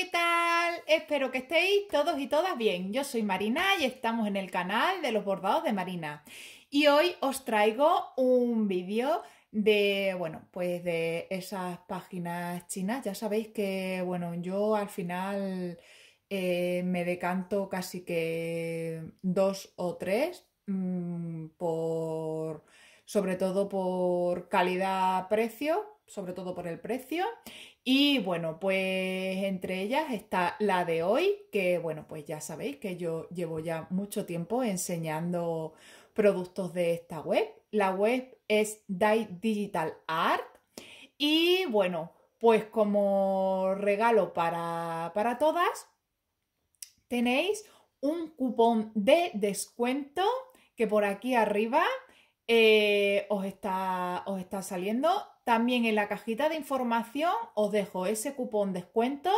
¿qué tal? Espero que estéis todos y todas bien. Yo soy Marina y estamos en el canal de los bordados de Marina. Y hoy os traigo un vídeo de, bueno, pues de esas páginas chinas. Ya sabéis que, bueno, yo al final eh, me decanto casi que dos o tres mm, por, sobre todo por calidad-precio sobre todo por el precio. Y bueno, pues entre ellas está la de hoy, que bueno, pues ya sabéis que yo llevo ya mucho tiempo enseñando productos de esta web. La web es Die Digital Art. Y bueno, pues como regalo para, para todas, tenéis un cupón de descuento que por aquí arriba eh, os, está, está saliendo. También en la cajita de información os dejo ese cupón descuento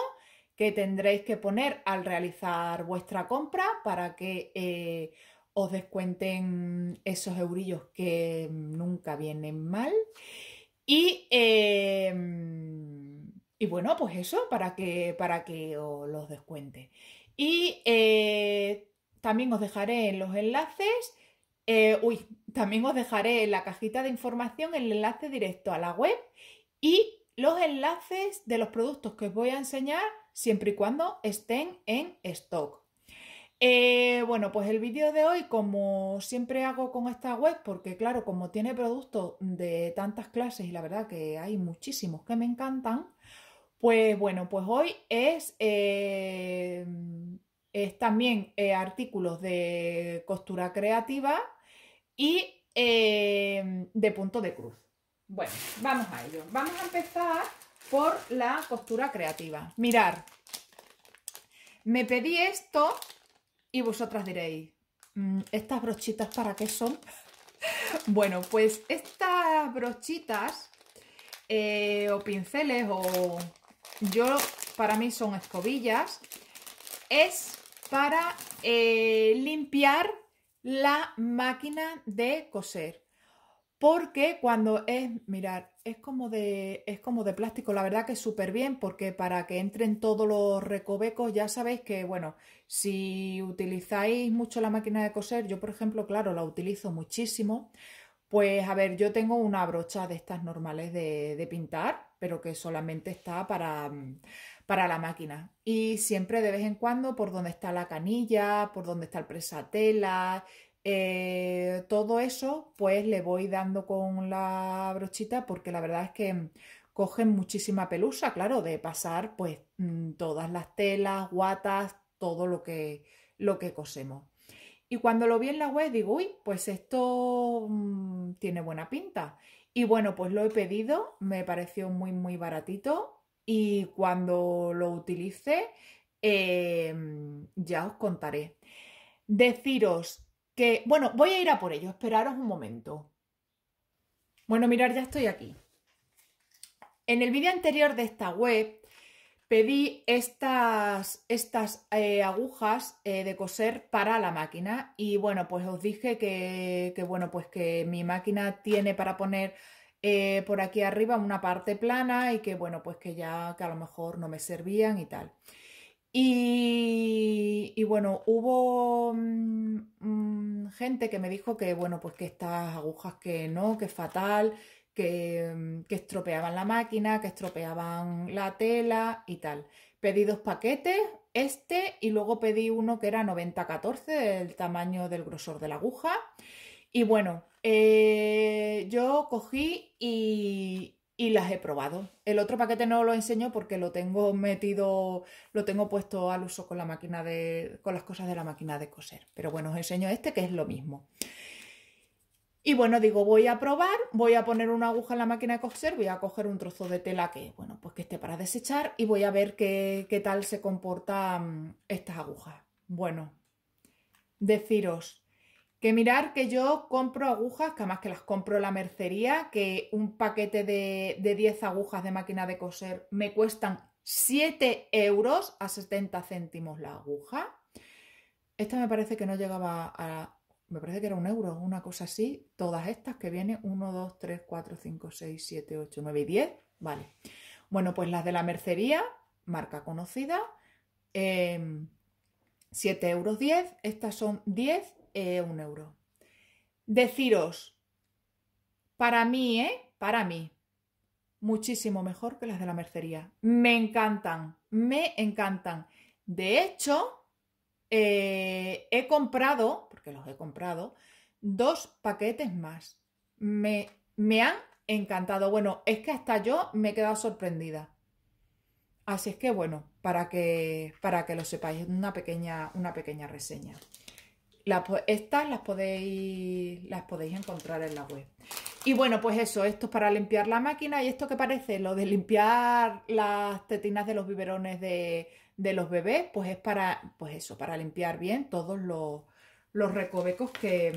que tendréis que poner al realizar vuestra compra para que eh, os descuenten esos eurillos que nunca vienen mal. Y, eh, y bueno, pues eso, para que, para que os los descuente. Y también os dejaré en los enlaces. uy, también os dejaré en la cajita de información el enlace directo a la web y los enlaces de los productos que os voy a enseñar siempre y cuando estén en stock. Eh, bueno, pues el vídeo de hoy, como siempre hago con esta web, porque claro, como tiene productos de tantas clases y la verdad que hay muchísimos que me encantan, pues bueno, pues hoy es, eh, es también eh, artículos de costura creativa y eh, de punto de cruz. Bueno, vamos a ello. Vamos a empezar por la costura creativa. Mirar, me pedí esto y vosotras diréis, mm, ¿estas brochitas para qué son? bueno, pues estas brochitas eh, o pinceles o yo, para mí son escobillas, es para eh, limpiar la máquina de coser. Porque cuando es, mirar, es como de, es como de plástico, la verdad que es súper bien, porque para que entren todos los recovecos, ya sabéis que, bueno, si utilizáis mucho la máquina de coser, yo por ejemplo, claro, la utilizo muchísimo, pues a ver, yo tengo una brocha de estas normales de, de pintar, pero que solamente está para, para la máquina. Y siempre de vez en cuando por donde está la canilla, por donde está el presatela, eh, todo eso pues le voy dando con la brochita porque la verdad es que cogen muchísima pelusa, claro, de pasar pues mm, todas las telas, guatas, todo lo que, lo que cosemos. Y cuando lo vi en la web digo, uy, pues esto mm, tiene buena pinta. Y bueno, pues lo he pedido, me pareció muy, muy baratito y cuando lo utilice em, ya os contaré. Deciros que, bueno, voy a ir a por ello, esperaros un momento. Bueno, mirad, ya estoy aquí. En el vídeo anterior de esta web pedí estas, estas eh, agujas eh, de coser para la máquina y bueno, pues os dije que, bueno, pues que mi máquina tiene para poner eh, por aquí arriba una parte plana y que bueno, pues que ya que a lo mejor no me servían y tal. Y, bueno, hubo mm, mm, gente que me dijo que bueno, pues que estas agujas que no, que es fatal, mm, que, estropeaban la máquina, que estropeaban la tela y tal. Pedí dos paquetes, este y luego pedí uno que era 90-14 el tamaño del grosor de la aguja. Y bueno, eh, yo cogí y, las he probado. El otro paquete no lo enseño porque lo tengo metido, lo tengo puesto al uso con la máquina con las cosas de la máquina de coser. Pero bueno, os enseño este que es lo mismo. Y bueno, digo, voy a probar, voy a poner una aguja en la máquina de coser, voy a coger un trozo de tela que, bueno, pues que esté para desechar y voy a ver qué, qué tal se comportan mm, estas agujas. Bueno, deciros que mirar que yo compro agujas, que además que las compro en la mercería, que un paquete de, 10 agujas de máquina de coser me cuestan 7 euros a 70 céntimos la aguja. Esta me parece que no llegaba a... Me parece que era un euro, una cosa así. Todas estas que vienen 1, 2, 3, 4, 5, 6, 7, 8, 9 y 10. Vale. Bueno, pues las de la mercería, marca conocida, eh, em, 7 euros 10. Estas son 10 eh, un euro. Deciros, para mí, ¿eh? Para mí, muchísimo mejor que las de la mercería. Me encantan, me encantan. De hecho, eh, he comprado, porque los he comprado, dos paquetes más. Me, me han encantado. Bueno, es que hasta yo me he quedado sorprendida. Así es que bueno, para que, para que lo sepáis, una pequeña, una pequeña reseña estas las podéis, las podéis encontrar en la web. Y bueno, pues eso, esto es para limpiar la máquina y esto que parece lo de limpiar las tetinas de los biberones de, los bebés, pues es para, pues eso, para limpiar bien todos los, los recovecos que,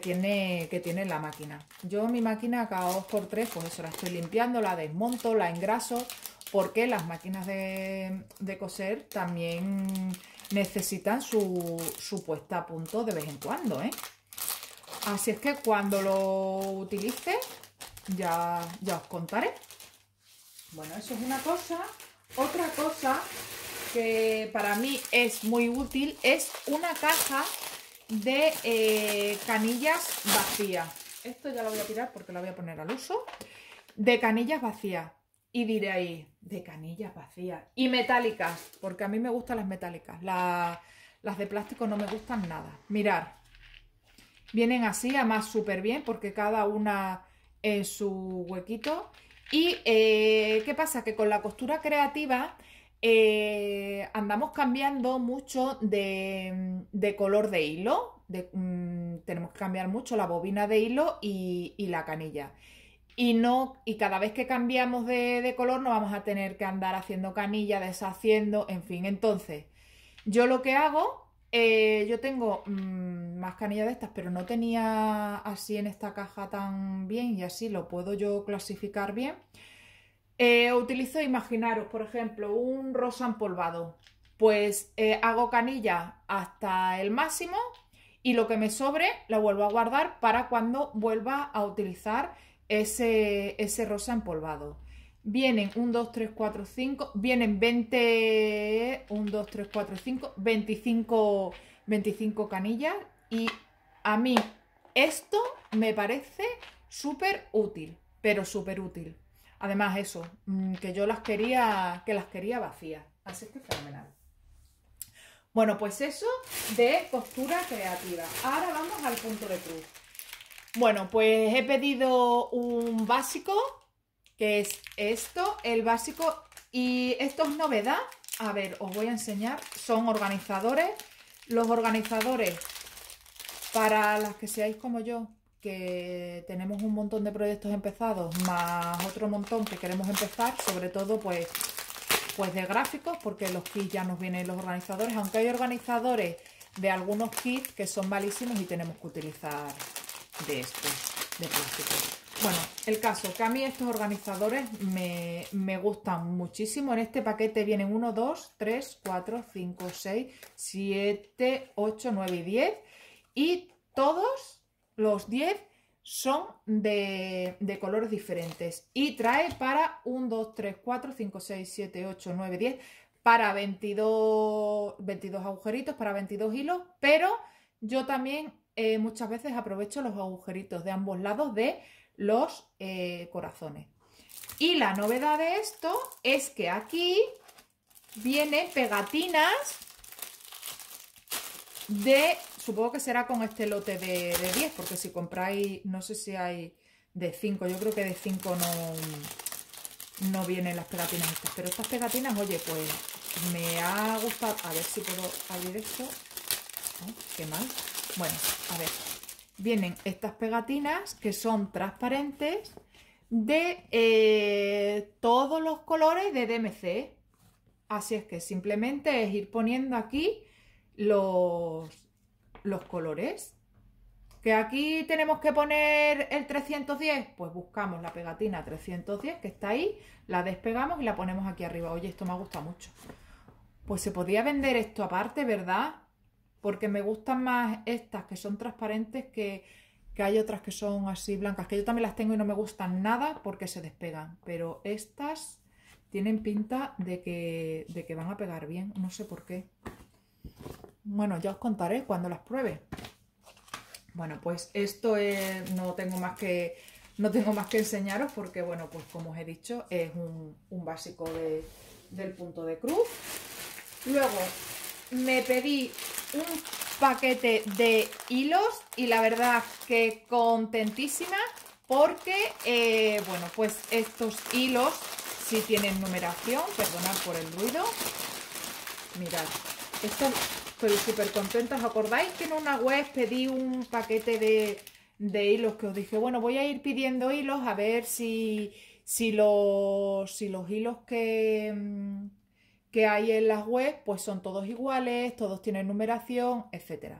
tiene, que la máquina. Yo mi máquina cada 2x3, pues eso, la estoy limpiando, la desmonto, la engraso, porque las máquinas de, de coser también necesitan su, puesta a punto de vez en cuando, ¿eh? Así es que cuando lo utilice, ya, ya os contaré. Bueno, eso es una cosa. Otra cosa que para mí es muy útil es una caja de eh, canillas vacías. Esto ya lo voy a tirar porque lo voy a poner al uso. De canillas vacías y diréis, de canillas vacías y metálicas, porque a mí me gustan las metálicas, las de plástico no me gustan nada. Mirar, vienen así, además súper bien, porque cada una en su huequito. Y eh, qué pasa, que con la costura creativa eh, andamos cambiando mucho de, color de hilo, mm, tenemos que cambiar mucho la bobina de hilo y, y la canilla y no y cada vez que cambiamos de, color no vamos a tener que andar haciendo canilla deshaciendo en fin entonces yo lo que hago eh, yo tengo mm, más canillas de estas pero no tenía así en esta caja tan bien y así lo puedo yo clasificar bien eh, utilizo imaginaros por ejemplo un rosa empolvado pues eh, hago canilla hasta el máximo y lo que me sobre lo vuelvo a guardar para cuando vuelva a utilizar ese, ese rosa empolvado. Vienen 1, 2, 3, 4, 5, vienen 20, 1, 2, 3, 4, 5, 25, 25 canillas y a mí esto me parece súper útil, pero súper útil. Además eso, mm, que yo las quería, que las quería vacías, así que fenomenal. Bueno, pues eso de costura creativa. Ahora vamos al punto de cruz. Bueno, pues he pedido un básico, que es esto, el básico. Y esto es novedad. A ver, os voy a enseñar. Son organizadores. Los organizadores, para las que seáis como yo, que tenemos un montón de proyectos empezados, más otro montón que queremos empezar, sobre todo pues, pues de gráficos, porque los kits ya nos vienen los organizadores, aunque hay organizadores de algunos kits que son malísimos y tenemos que utilizar de este de plástico. Bueno, el caso, que a mí estos organizadores me, me gustan muchísimo. En este paquete vienen 1, 2, 3, 4, 5, 6, 7, 8, 9 y 10. Y todos los 10 son de, de, colores diferentes y trae para 1, 2, 3, 4, 5, 6, 7, 8, 9, 10 para 22, 22 agujeritos, para 22 hilos, pero yo también eh, muchas veces aprovecho los agujeritos de ambos lados de los eh, corazones. Y la novedad de esto es que aquí vienen pegatinas de, supongo que será con este lote de, 10, porque si compráis, no sé si hay de 5, yo creo que de 5 no, no vienen las pegatinas estas, pero estas pegatinas, oye, pues me ha gustado, a ver si puedo abrir esto, oh, qué mal, bueno, a ver. Vienen estas pegatinas que son transparentes de eh, todos los colores de DMC. Así es que simplemente es ir poniendo aquí los, los colores. ¿Que aquí tenemos que poner el 310? Pues buscamos la pegatina 310 que está ahí, la despegamos y la ponemos aquí arriba. Oye, esto me gusta mucho. Pues se podía vender esto aparte, ¿verdad? porque me gustan más estas que son transparentes que, hay otras que son así blancas, que yo también las tengo y no me gustan nada porque se despegan, pero estas tienen pinta de que, de que van a pegar bien, no sé por qué. Bueno, ya os contaré cuando las pruebe. Bueno, pues esto no tengo más que no tengo más que enseñaros porque, bueno, pues como os he dicho, es un, básico del punto de cruz. Luego me pedí un paquete de hilos y la verdad que contentísima porque, eh, bueno, pues estos hilos sí tienen numeración, perdonad por el ruido. Mirad, esto estoy súper contenta. ¿Os acordáis que en una web pedí un paquete de, hilos que os dije, bueno, voy a ir pidiendo hilos a ver si, si, los, si los hilos que mm, que hay en las web, pues son todos iguales, todos tienen numeración, etc.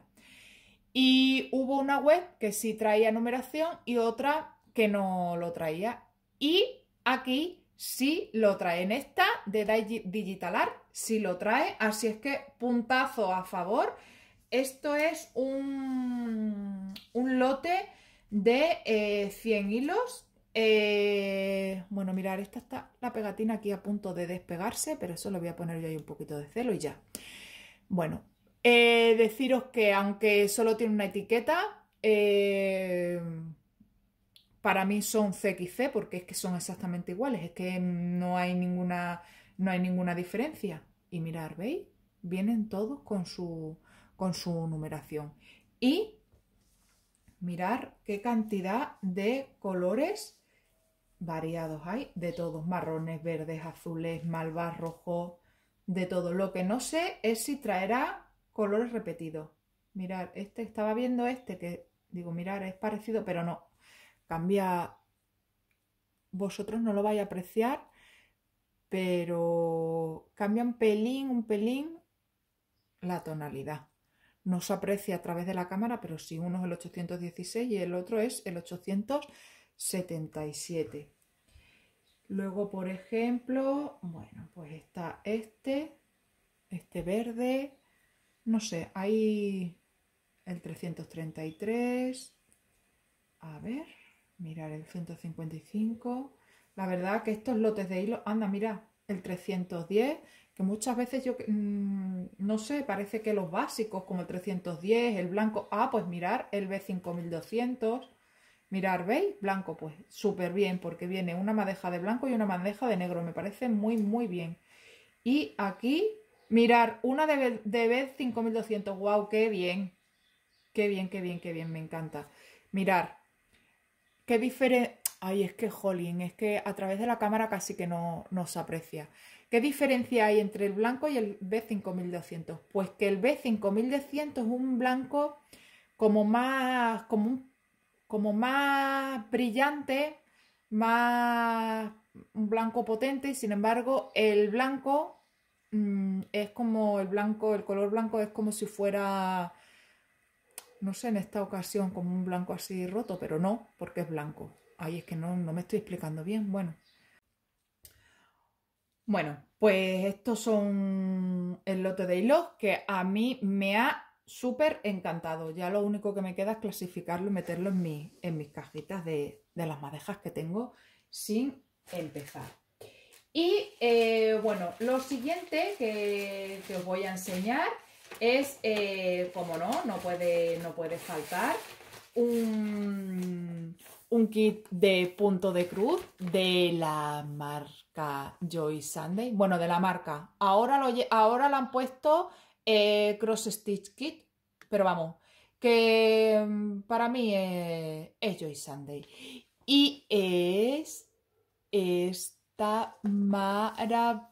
Y hubo una web que sí traía numeración y otra que no lo traía. Y aquí sí lo trae. En esta de Digitalar sí lo trae. Así es que puntazo a favor. Esto es un, un lote de 100 eh, hilos eh, bueno, mirar, esta está la pegatina aquí a punto de despegarse, pero eso lo voy a poner yo ahí un poquito de celo y ya. Bueno, eh, deciros que aunque solo tiene una etiqueta, eh, para mí son CXC porque es que son exactamente iguales, es que no hay ninguna, no hay ninguna diferencia. Y mirar, ¿veis? Vienen todos con su, con su numeración. Y mirar qué cantidad de colores variados hay, de todos, marrones, verdes, azules, malvas, rojo de todo. Lo que no sé es si traerá colores repetidos. Mirar, este, estaba viendo este que digo, mirar, es parecido, pero no. Cambia, vosotros no lo vais a apreciar, pero cambia un pelín, un pelín la tonalidad. No se aprecia a través de la cámara, pero si uno es el 816 y el otro es el 800. 77. Luego, por ejemplo, bueno, pues está este, este verde, no sé, hay el 333, a ver, mirar el 155. La verdad que estos lotes de hilo, anda, mira, el 310, que muchas veces yo, mm, no sé, parece que los básicos como el 310, el blanco, ah, pues mirar el B5200, Mirar, ¿veis? Blanco, pues súper bien, porque viene una madeja de blanco y una madeja de negro. Me parece muy, muy bien. Y aquí, mirar, una de, de 5200. ¡Guau, ¡Qué bien! ¡Qué bien, qué bien, qué bien! Me encanta. Mirar, qué diferencia, Ay, es que, jolín, es que a través de la cámara casi que no, no se aprecia. ¿Qué diferencia hay entre el blanco y el B5200? Pues que el B5200 es un blanco como más, como un como más brillante, más blanco potente, sin embargo, el blanco mm, es como el blanco, el color blanco es como si fuera, no sé, en esta ocasión, como un blanco así roto, pero no, porque es blanco. Ay, es que no, no me estoy explicando bien, bueno. Bueno, pues estos son el lote de hilos que a mí me ha súper encantado. Ya lo único que me queda es clasificarlo y meterlo en, mi, en mis cajitas de, las madejas que tengo sin empezar. Y eh, bueno, lo siguiente que, os voy a enseñar es, eh, como no, no puede, no puede faltar, un, kit de punto de cruz de la marca Joy Sunday. Bueno, de la marca. Ahora, lo, ahora la han puesto eh, Cross Stitch Kit, pero vamos, que mm, para mí es, es Joy Sunday. Y es esta maravilla.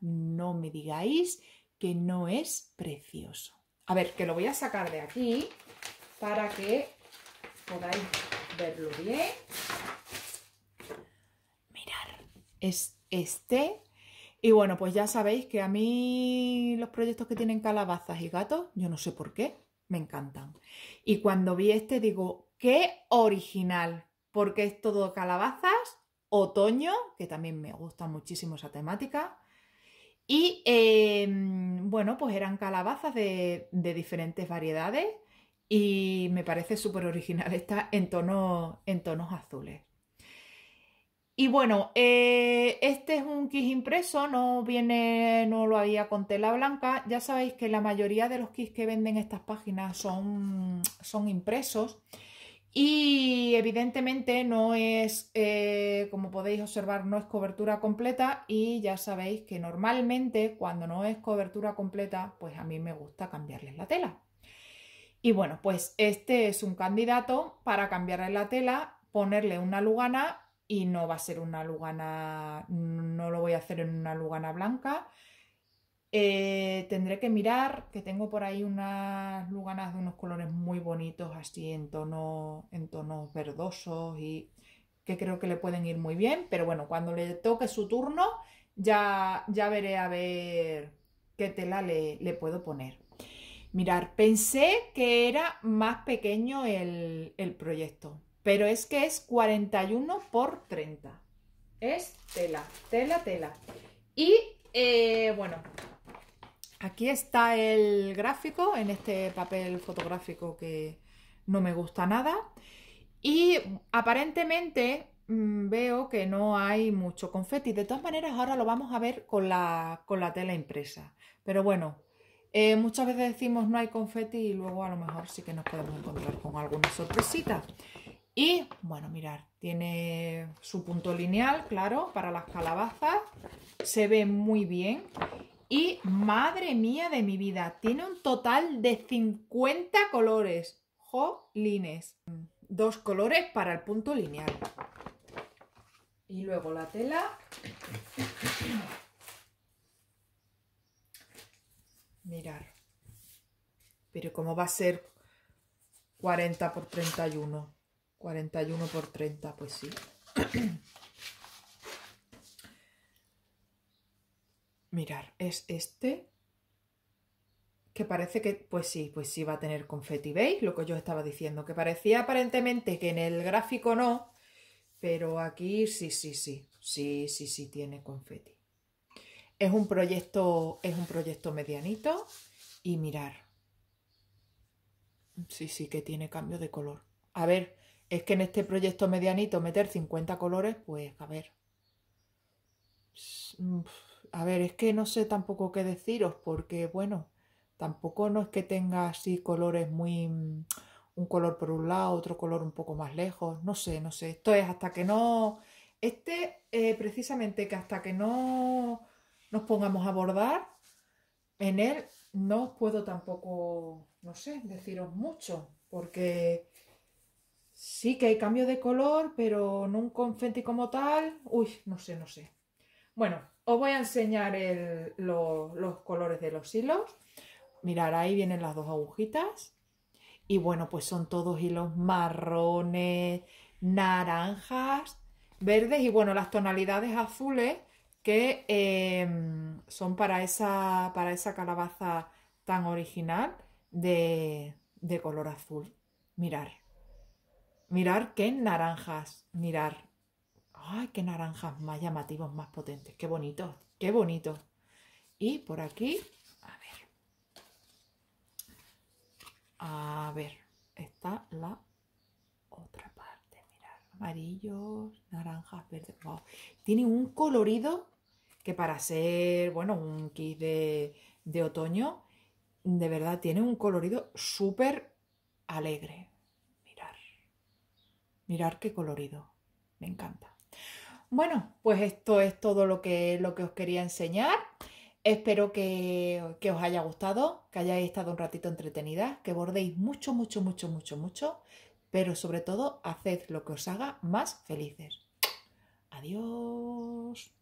No me digáis que no es precioso. A ver, que lo voy a sacar de aquí para que podáis verlo bien. Mirar, es este y bueno, pues ya sabéis que a mí los proyectos que tienen calabazas y gatos, yo no sé por qué, me encantan. Y cuando vi este digo, qué original, porque es todo calabazas, otoño, que también me gusta muchísimo esa temática. Y em, bueno, pues eran calabazas de, diferentes variedades y me parece súper original esta en, en tonos azules. Y bueno, eh, este es un kit impreso, no viene, no lo había con tela blanca. Ya sabéis que la mayoría de los kits que venden estas páginas son, son impresos. Y evidentemente no es, eh, como podéis observar, no es cobertura completa y ya sabéis que normalmente cuando no es cobertura completa, pues a mí me gusta cambiarles la tela. Y bueno, pues este es un candidato para cambiarle la tela, ponerle una lugana y no va a ser una lugana, no lo voy a hacer en una lugana blanca. Eh, tendré que mirar que tengo por ahí unas luganas de unos colores muy bonitos, así en, tono, en tonos verdosos y que creo que le pueden ir muy bien, pero bueno, cuando le toque su turno ya, ya veré a ver qué tela le, puedo poner. Mirar, pensé que era más pequeño el, el proyecto, pero es que es 41 por 30. Es tela, tela, tela. Y eh, bueno, aquí está el gráfico en este papel fotográfico que no me gusta nada. Y aparentemente mm, veo que no hay mucho confeti. De todas maneras, ahora lo vamos a ver con la, tela impresa. Pero bueno, eh, muchas veces decimos no hay confeti y luego a lo mejor sí que nos podemos encontrar con alguna sorpresita. Y bueno, mirar tiene su punto lineal, claro, para las calabazas. Se ve muy bien. Y madre mía de mi vida, tiene un total de 50 colores. Jolines. Dos colores para el punto lineal. Y luego la tela. Mirar. Pero cómo va a ser 40 por 31. 41 por 30, pues sí. Mirar, es este que parece que, pues sí, pues sí va a tener confeti, ¿veis? Lo que yo estaba diciendo, que parecía aparentemente que en el gráfico no, pero aquí sí, sí, sí, sí, sí, sí tiene confeti. Es un proyecto, es un proyecto medianito y mirar. Sí, sí que tiene cambio de color. A ver, es que en este proyecto medianito meter 50 colores, pues a ver. Mm, a ver, es que no sé tampoco qué deciros, porque bueno, tampoco no es que tenga así colores muy... Mm, un color por un lado, otro color un poco más lejos, no sé, no sé. Esto es hasta que no... Este, eh, precisamente, que hasta que no nos pongamos a bordar, en él no puedo tampoco, no sé, deciros mucho, porque Sí que hay cambio de color, pero no un confeti como tal. Uy, no sé, no sé. Bueno, os voy a enseñar los colores de los hilos. Mirad, ahí vienen las dos agujitas. Y bueno, pues son todos hilos marrones, naranjas, verdes y bueno, las tonalidades azules que em, son para esa, para esa calabaza tan original de, de color azul. Mirar. Mirar qué naranjas, mirar. ¡Ay, qué naranjas más llamativos, más potentes! ¡Qué bonitos, qué bonitos! Y por aquí, a ver. A ver, está la otra parte. Mirar, amarillos, naranjas, verdes. Tiene un colorido que para ser, bueno, un kit de otoño, de verdad tiene un colorido súper alegre, Mirar qué colorido. Me encanta. Bueno, pues esto es todo lo que, lo que os quería enseñar. Espero que, que, os haya gustado, que hayáis estado un ratito entretenidas, que bordéis mucho, mucho, mucho, mucho, mucho, pero sobre todo haced lo que os haga más felices. Adiós.